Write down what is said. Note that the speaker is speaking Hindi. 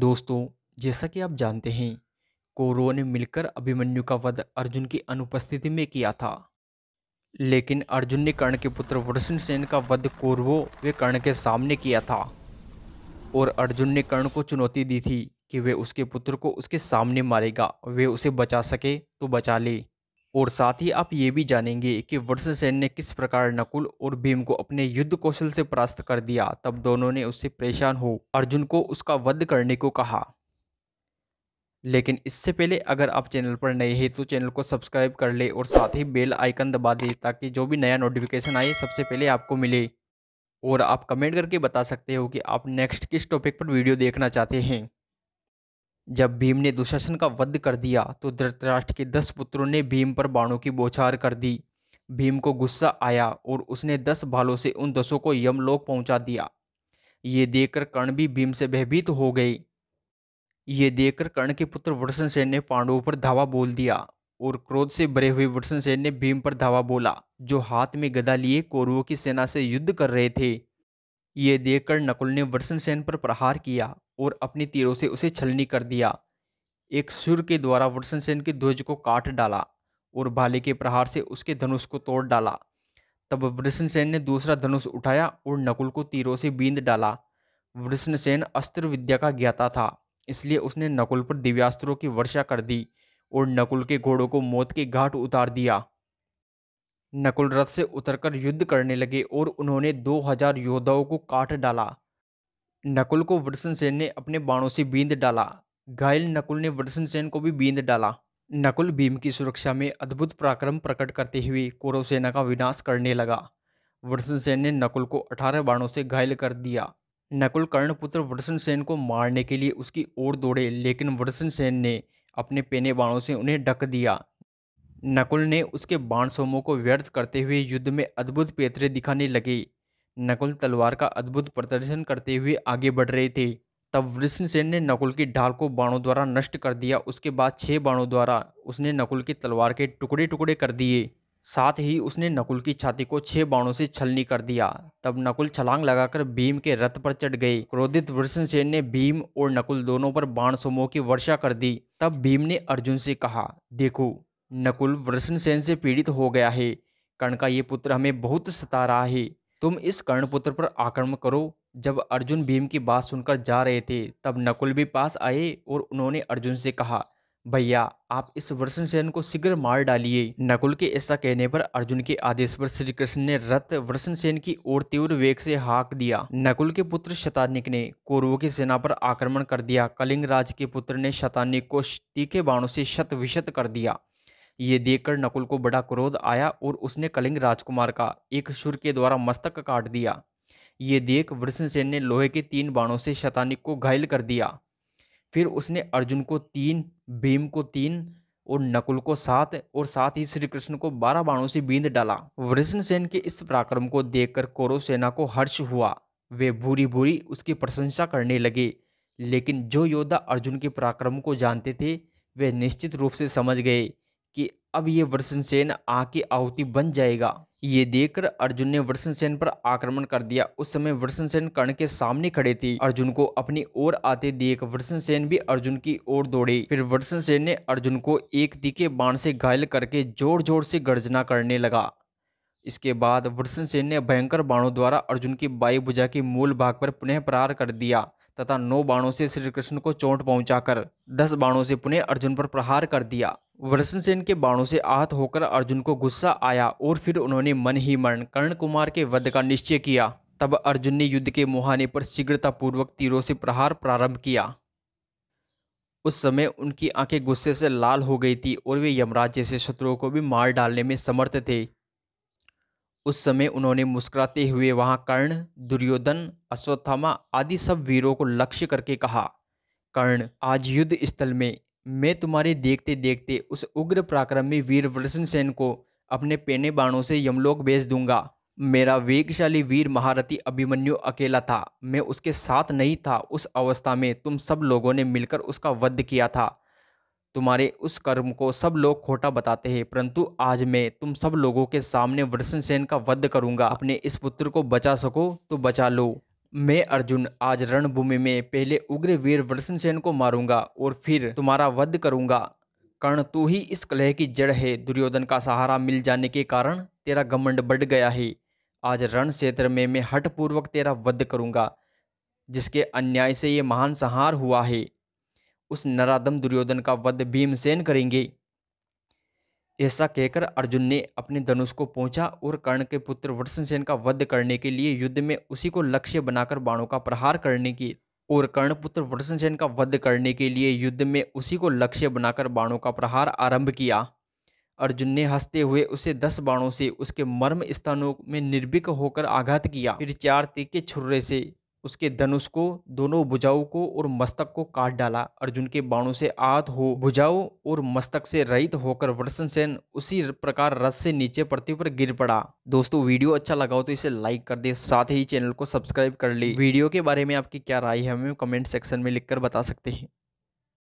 दोस्तों जैसा कि आप जानते हैं कौरवों ने मिलकर अभिमन्यु का वध अर्जुन की अनुपस्थिति में किया था लेकिन अर्जुन ने कर्ण के पुत्र वर्षण सेन का वध कौरवों वे कर्ण के सामने किया था और अर्जुन ने कर्ण को चुनौती दी थी कि वे उसके पुत्र को उसके सामने मारेगा वे उसे बचा सके तो बचा ले और साथ ही आप ये भी जानेंगे कि वर्षसेन ने किस प्रकार नकुल और भीम को अपने युद्ध कौशल से परास्त कर दिया तब दोनों ने उससे परेशान हो अर्जुन को उसका वध करने को कहा लेकिन इससे पहले अगर आप चैनल पर नए हैं तो चैनल को सब्सक्राइब कर ले और साथ ही बेल आइकन दबा दें ताकि जो भी नया नोटिफिकेशन आए सबसे पहले आपको मिले और आप कमेंट करके बता सकते हो कि आप नेक्स्ट किस टॉपिक पर वीडियो देखना चाहते हैं जब भीम ने दुशासन का वध कर दिया तो धृतराष्ट्र के दस पुत्रों ने भीम पर बाणों की बोछार कर दी भीम को गुस्सा आया और उसने दस भालों से उन दसों को यमलोक पहुंचा दिया ये देखकर कर्ण भी भीम से भयभीत हो गए ये देखकर कर्ण के पुत्र सेन ने पांडवों पर धावा बोल दिया और क्रोध से भरे हुए सेन ने भीम पर धावा बोला जो हाथ में गदा लिए कौरवों की सेना से युद्ध कर रहे थे ये देखकर नकुल ने सेन पर प्रहार किया और अपने तीरों से उसे छलनी कर दिया एक सुर के द्वारा वर्षनसेन के ध्वज को काट डाला और भाले के प्रहार से उसके धनुष को तोड़ डाला तब वृष्णसेन ने दूसरा धनुष उठाया और नकुल को तीरों से बींद डाला वृष्णसेन अस्त्र विद्या का ज्ञाता था इसलिए उसने नकुल पर दिव्यास्त्रों की वर्षा कर दी और नकुल के घोड़ों को मौत के घाट उतार दिया नकुल रथ से उतरकर युद्ध करने लगे और उन्होंने दो हजार योद्धाओं को काट डाला नकुल को वृषण सेन ने अपने बाणों से बींद डाला घायल नकुल ने वृषण सेन को भी बींद डाला नकुल भीम की सुरक्षा में अद्भुत पराक्रम प्रकट करते हुए कौरव सेना का विनाश करने लगा वृषण सेन ने नकुल को अठारह बाणों से घायल कर दिया नकुल कर्णपुत्र वृषण सेन को मारने के लिए उसकी ओर दौड़े लेकिन वृषण सेन ने अपने पेने बाणों से उन्हें ढक दिया नकुल ने उसके बाण सोमों को व्यर्थ करते हुए युद्ध में अद्भुत पेतरे दिखाने लगे नकुल तलवार का अद्भुत प्रदर्शन करते हुए आगे बढ़ रहे थे तब वृष्णसेन ने नकुल की ढाल को बाणों द्वारा नष्ट कर दिया उसके बाद छह बाणों द्वारा उसने नकुल की तलवार के टुकड़े टुकड़े कर दिए साथ ही उसने नकुल की छाती को छह बाणों से छलनी कर दिया तब नकुल छलांग लगाकर भीम के रथ पर चढ़ गए क्रोधित वृष्णसेन ने भीम और नकुल दोनों पर बाण समूह की वर्षा कर दी तब भीम ने अर्जुन से कहा देखो नकुल वृष्णसेन से पीड़ित हो गया है कर्ण का ये पुत्र हमें बहुत सता रहा है तुम इस कर्णपुत्र पर आक्रमण करो जब अर्जुन भीम की बात सुनकर जा रहे थे तब नकुल भी पास आए और उन्होंने अर्जुन से कहा भैया आप इस वृषण सेन को शीघ्र मार डालिए नकुल के ऐसा कहने पर अर्जुन के आदेश पर श्री कृष्ण ने रथ वृषण सेन की ओर तीव्र वेग से हाक दिया नकुल के पुत्र शतानिक ने कौरवों की सेना पर आक्रमण कर दिया कलिंग राज के पुत्र ने शतानिक को तीखे बाणों से शत विशत कर दिया ये देखकर नकुल को बड़ा क्रोध आया और उसने कलिंग राजकुमार का एक सुर के द्वारा मस्तक काट दिया ये देख वृष्णसेन ने लोहे के तीन बाणों से शतानिक को घायल कर दिया फिर उसने अर्जुन को तीन भीम को तीन और नकुल को सात और साथ ही श्री कृष्ण को बारह बाणों से बींद डाला वृष्णसेन के इस पराक्रम को देखकर कौरव सेना को हर्ष हुआ वे भूरी भूरी उसकी प्रशंसा करने लगे लेकिन जो योद्धा अर्जुन के पराक्रम को जानते थे वे निश्चित रूप से समझ गए अब ये वृषणसेन आके आहुति बन जाएगा ये देखकर अर्जुन ने सेन पर आक्रमण कर दिया उस समय वृषणसेन कर्ण के सामने खड़े थे अर्जुन को अपनी ओर आते देख वृषणसेन भी अर्जुन की ओर दौड़े फिर सेन ने अर्जुन को एक तीखे बाण से घायल करके जोर जोर से गर्जना करने लगा इसके बाद सेन ने भयंकर बाणों द्वारा अर्जुन की भुजा के मूल भाग पर पुनः प्रहार कर दिया तथा नौ बाणों से श्री कृष्ण को चोट पहुंचाकर दस बाणों से पुनः अर्जुन पर प्रहार कर दिया वर्षनसेन के बाणों से आहत होकर अर्जुन को गुस्सा आया और फिर उन्होंने मन ही मन कर्ण कुमार के वध का निश्चय किया तब अर्जुन ने युद्ध के मुहाने पर शीघ्रतापूर्वक तीरों से प्रहार प्रारंभ किया उस समय उनकी आंखें गुस्से से लाल हो गई थी और वे यमराज जैसे शत्रुओं को भी मार डालने में समर्थ थे उस समय उन्होंने मुस्कुराते हुए वहां कर्ण दुर्योधन अश्वत्थामा आदि सब वीरों को लक्ष्य करके कहा कर्ण आज युद्ध स्थल में मैं तुम्हारे देखते देखते उस उग्र पराक्रमी वीर वृषण सेन को अपने पेने बाणों से यमलोक भेज दूंगा मेरा वेगशाली वीर महारथी अभिमन्यु अकेला था मैं उसके साथ नहीं था उस अवस्था में तुम सब लोगों ने मिलकर उसका वध किया था तुम्हारे उस कर्म को सब लोग खोटा बताते हैं परंतु आज मैं तुम सब लोगों के सामने वृषण सेन का वध करूंगा अपने इस पुत्र को बचा सको तो बचा लो मैं अर्जुन आज रणभूमि में पहले उग्र वीर वृषणसेन को मारूंगा और फिर तुम्हारा वध करूंगा कर्ण तू ही इस कलह की जड़ है दुर्योधन का सहारा मिल जाने के कारण तेरा घमंड बढ़ गया है आज रण क्षेत्र में मैं हठपूर्वक तेरा वध करूंगा जिसके अन्याय से ये महान संहार हुआ है उस नरादम दुर्योधन का वध भीमसेन करेंगे ऐसा कहकर अर्जुन ने अपने धनुष को पहुंचा और कर्ण के पुत्र वृषणसेन का वध करने के लिए युद्ध में उसी को लक्ष्य बनाकर बाणों का प्रहार करने की और कर्णपुत्र वृषणसेन का वध करने के लिए युद्ध में उसी को लक्ष्य बनाकर बाणों का प्रहार आरंभ किया अर्जुन ने हंसते हुए उसे दस बाणों से उसके मर्म स्थानों में निर्भीक होकर आघात किया फिर चार तीखे छुर्रे से उसके धनुष को दोनों भुजाओं को और मस्तक को काट डाला अर्जुन के बाणों से आत हो भुजाओं और मस्तक से रहित होकर वर्षन सेन उसी प्रकार रथ से नीचे पृथ्वी पर गिर पड़ा दोस्तों वीडियो अच्छा लगा हो तो इसे लाइक कर दे साथ ही चैनल को सब्सक्राइब कर ली वीडियो के बारे में आपकी क्या राय है हमें कमेंट सेक्शन में लिखकर बता सकते हैं